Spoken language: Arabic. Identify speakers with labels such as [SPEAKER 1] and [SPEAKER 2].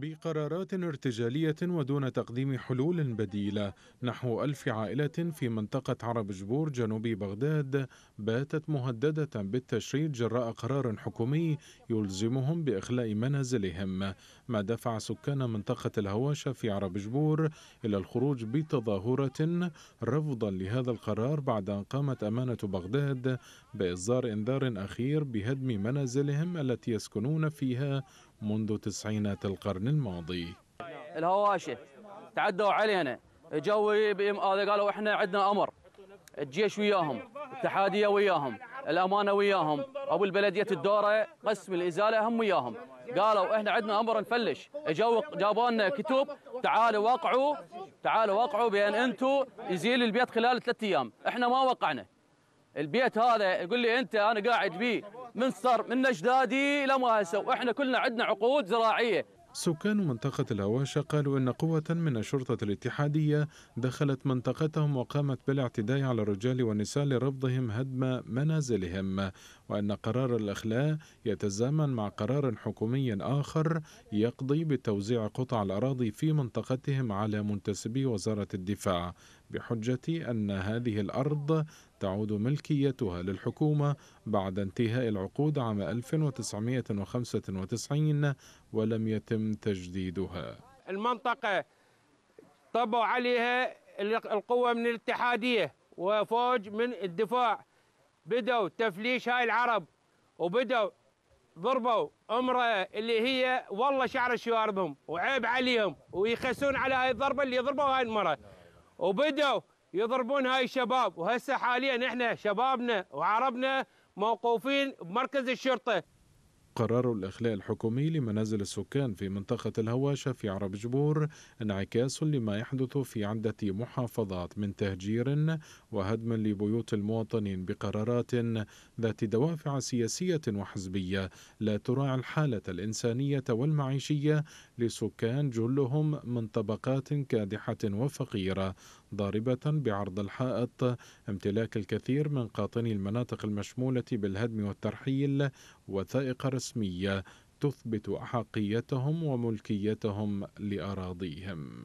[SPEAKER 1] بقرارات ارتجالية ودون تقديم حلول بديلة نحو ألف عائلة في منطقة عرب جبور جنوب بغداد باتت مهددة بالتشريد جراء قرار حكومي يلزمهم بإخلاء منازلهم ما دفع سكان منطقة الهواشة في عرب جبور إلى الخروج بتظاهرة رفضا لهذا القرار بعد أن قامت أمانة بغداد بإصدار إنذار أخير بهدم منازلهم التي يسكنون فيها منذ تسعينات القرن الماضي
[SPEAKER 2] الهواشة تعدوا علينا جو هذا قالوا احنا عندنا امر الجيش وياهم الاتحاديه وياهم الامانه وياهم ابو البلديه الدوره قسم الازاله هم وياهم قالوا احنا عندنا امر نفلش اجوا جابوا لنا كتب تعالوا وقعوا تعالوا وقعوا بان انتم يزيل البيت خلال ثلاث ايام احنا ما وقعنا البيت هذا يقول لي انت انا قاعد بيه من صر من اجدادي الى ما هسه واحنا كلنا عندنا عقود زراعيه
[SPEAKER 1] سكان منطقة الهواشة قالوا إن قوة من الشرطة الاتحادية دخلت منطقتهم وقامت بالاعتداء على الرجال والنساء لرفضهم هدم منازلهم وأن قرار الإخلاء يتزامن مع قرار حكومي آخر يقضي بتوزيع قطع الأراضي في منطقتهم على منتسبي وزارة الدفاع بحجة أن هذه الأرض تعود ملكيتها للحكومة بعد انتهاء العقود عام 1995 ولم يتم تجديدها
[SPEAKER 3] المنطقة طبوا عليها القوة من الاتحادية وفوج من الدفاع بدوا تفليش هاي العرب وبدوا ضربوا امراه اللي هي والله شعر شواربهم وعيب عليهم ويخسون على هاي الضربه اللي ضربوا هاي المراه وبدوا يضربون هاي الشباب وهسه حاليا احنا شبابنا وعربنا موقوفين بمركز الشرطه
[SPEAKER 1] قرار الإخلاء الحكومي لمنازل السكان في منطقة الهواشة في عرب جبور انعكاس لما يحدث في عدة محافظات من تهجير وهدم لبيوت المواطنين بقرارات ذات دوافع سياسية وحزبية لا تراعي الحالة الإنسانية والمعيشية لسكان جلهم من طبقات كادحة وفقيرة ضاربة بعرض الحائط امتلاك الكثير من قاطني المناطق المشمولة بالهدم والترحيل وثائق رسمية تثبت أحقيتهم وملكيتهم لأراضيهم